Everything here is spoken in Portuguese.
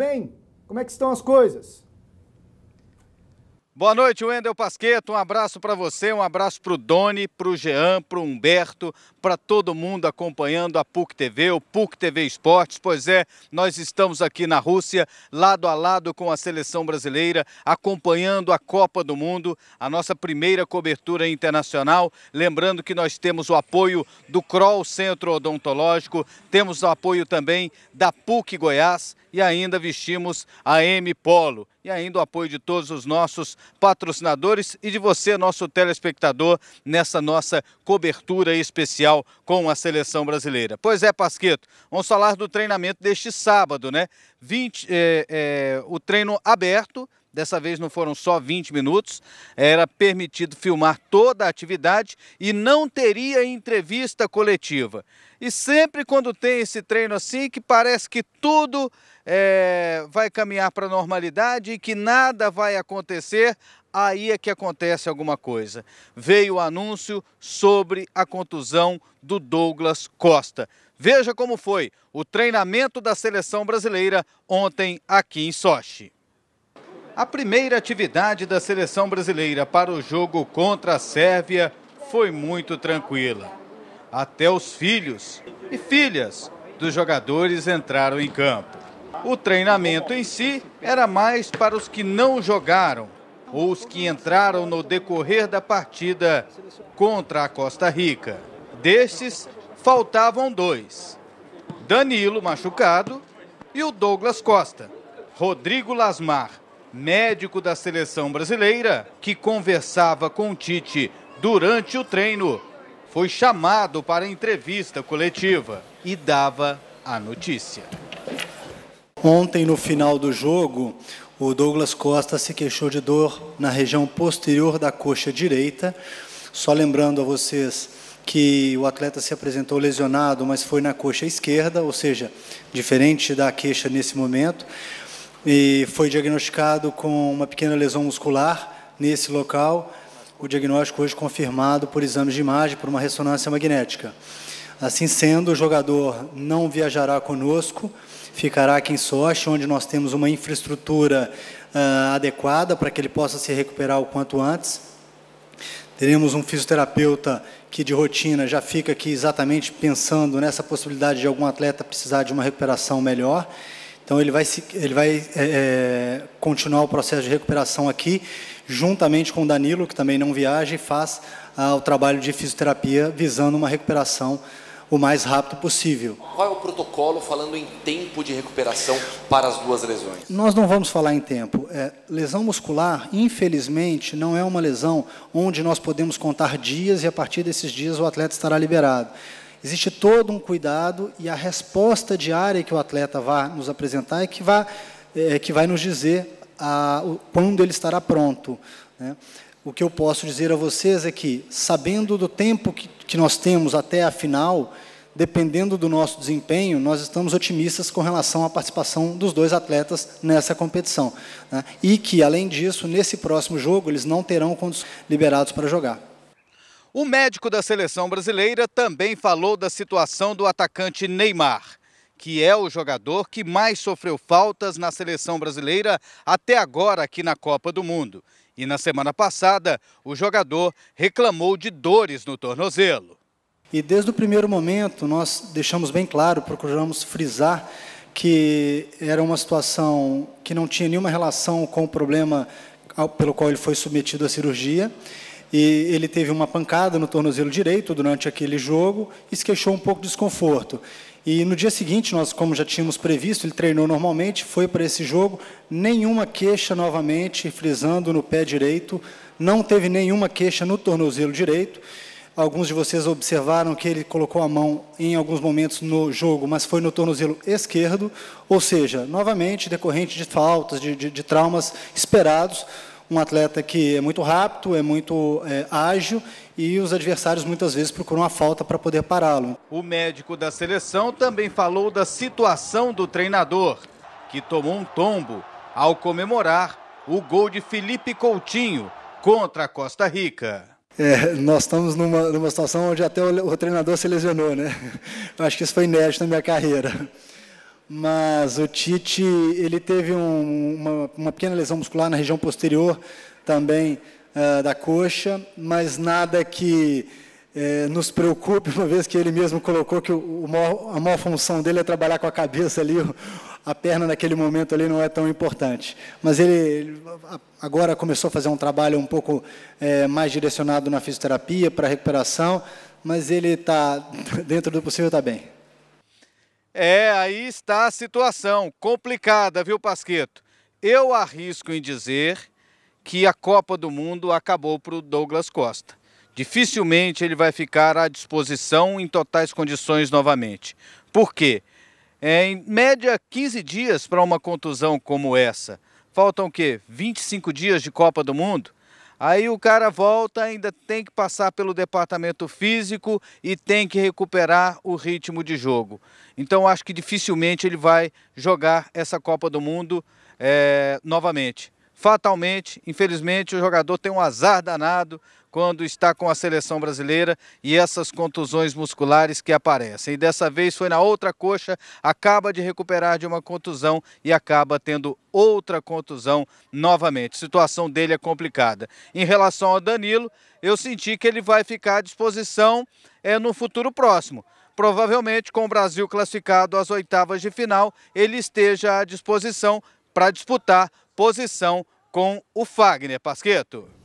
Bem, como é que estão as coisas? Boa noite, Wendel Pasqueto. Um abraço para você, um abraço para o Doni, para o Jean, para o Humberto, para todo mundo acompanhando a PUC TV, o PUC TV Esportes. Pois é, nós estamos aqui na Rússia, lado a lado com a seleção brasileira, acompanhando a Copa do Mundo, a nossa primeira cobertura internacional. Lembrando que nós temos o apoio do CROL Centro Odontológico, temos o apoio também da PUC Goiás, e ainda vestimos a M Polo. E ainda o apoio de todos os nossos patrocinadores e de você, nosso telespectador, nessa nossa cobertura especial com a seleção brasileira. Pois é, Pasqueto, vamos falar do treinamento deste sábado, né? 20, é, é, o treino aberto Dessa vez não foram só 20 minutos, era permitido filmar toda a atividade e não teria entrevista coletiva. E sempre quando tem esse treino assim, que parece que tudo é, vai caminhar para a normalidade e que nada vai acontecer, aí é que acontece alguma coisa. Veio o anúncio sobre a contusão do Douglas Costa. Veja como foi o treinamento da seleção brasileira ontem aqui em Sochi. A primeira atividade da seleção brasileira para o jogo contra a Sérvia foi muito tranquila. Até os filhos e filhas dos jogadores entraram em campo. O treinamento em si era mais para os que não jogaram ou os que entraram no decorrer da partida contra a Costa Rica. Destes, faltavam dois: Danilo, machucado, e o Douglas Costa. Rodrigo Lasmar médico da seleção brasileira, que conversava com Tite durante o treino, foi chamado para entrevista coletiva e dava a notícia. Ontem, no final do jogo, o Douglas Costa se queixou de dor na região posterior da coxa direita. Só lembrando a vocês que o atleta se apresentou lesionado, mas foi na coxa esquerda, ou seja, diferente da queixa nesse momento e foi diagnosticado com uma pequena lesão muscular nesse local. O diagnóstico hoje confirmado por exames de imagem, por uma ressonância magnética. Assim sendo, o jogador não viajará conosco, ficará aqui em Sochi, onde nós temos uma infraestrutura uh, adequada para que ele possa se recuperar o quanto antes. Teremos um fisioterapeuta que de rotina já fica aqui exatamente pensando nessa possibilidade de algum atleta precisar de uma recuperação melhor então ele vai, se, ele vai é, é, continuar o processo de recuperação aqui, juntamente com o Danilo, que também não viaja, e faz ah, o trabalho de fisioterapia visando uma recuperação o mais rápido possível. Qual é o protocolo falando em tempo de recuperação para as duas lesões? Nós não vamos falar em tempo. É, lesão muscular, infelizmente, não é uma lesão onde nós podemos contar dias e a partir desses dias o atleta estará liberado. Existe todo um cuidado e a resposta diária que o atleta vai nos apresentar é que, vai é, é, que vai nos dizer a, o, quando ele estará pronto. Né? O que eu posso dizer a vocês é que, sabendo do tempo que, que nós temos até a final, dependendo do nosso desempenho, nós estamos otimistas com relação à participação dos dois atletas nessa competição. Né? E que, além disso, nesse próximo jogo, eles não terão liberados para jogar. O médico da seleção brasileira também falou da situação do atacante Neymar, que é o jogador que mais sofreu faltas na seleção brasileira até agora aqui na Copa do Mundo. E na semana passada, o jogador reclamou de dores no tornozelo. E desde o primeiro momento, nós deixamos bem claro, procuramos frisar que era uma situação que não tinha nenhuma relação com o problema pelo qual ele foi submetido à cirurgia e ele teve uma pancada no tornozelo direito durante aquele jogo e se queixou um pouco de desconforto. E no dia seguinte, nós, como já tínhamos previsto, ele treinou normalmente, foi para esse jogo, nenhuma queixa novamente, frisando no pé direito, não teve nenhuma queixa no tornozelo direito. Alguns de vocês observaram que ele colocou a mão em alguns momentos no jogo, mas foi no tornozelo esquerdo, ou seja, novamente decorrente de faltas, de, de, de traumas esperados, um atleta que é muito rápido, é muito é, ágil e os adversários muitas vezes procuram a falta para poder pará-lo. O médico da seleção também falou da situação do treinador, que tomou um tombo ao comemorar o gol de Felipe Coutinho contra a Costa Rica. É, nós estamos numa, numa situação onde até o, o treinador se lesionou, né? Eu acho que isso foi inédito na minha carreira mas o Tite ele teve um, uma, uma, pequena lesão muscular na região posterior também uh, da coxa, mas nada que eh, nos preocupe, uma vez que ele mesmo colocou que o, o maior, a maior função dele é trabalhar com a cabeça ali, a perna naquele momento ali não é tão importante. Mas ele, ele agora começou a fazer um trabalho um pouco eh, mais direcionado na fisioterapia, para recuperação, mas ele está, dentro do possível, está bem. É, aí está a situação complicada, viu, Pasqueto? Eu arrisco em dizer que a Copa do Mundo acabou para o Douglas Costa. Dificilmente ele vai ficar à disposição em totais condições novamente. Por quê? É, em média, 15 dias para uma contusão como essa. Faltam o quê? 25 dias de Copa do Mundo? Aí o cara volta, ainda tem que passar pelo departamento físico e tem que recuperar o ritmo de jogo. Então acho que dificilmente ele vai jogar essa Copa do Mundo é, novamente. Fatalmente, infelizmente, o jogador tem um azar danado, quando está com a seleção brasileira e essas contusões musculares que aparecem. E dessa vez foi na outra coxa, acaba de recuperar de uma contusão e acaba tendo outra contusão novamente. A situação dele é complicada. Em relação ao Danilo, eu senti que ele vai ficar à disposição é, no futuro próximo provavelmente com o Brasil classificado às oitavas de final, ele esteja à disposição para disputar posição com o Fagner Pasqueto.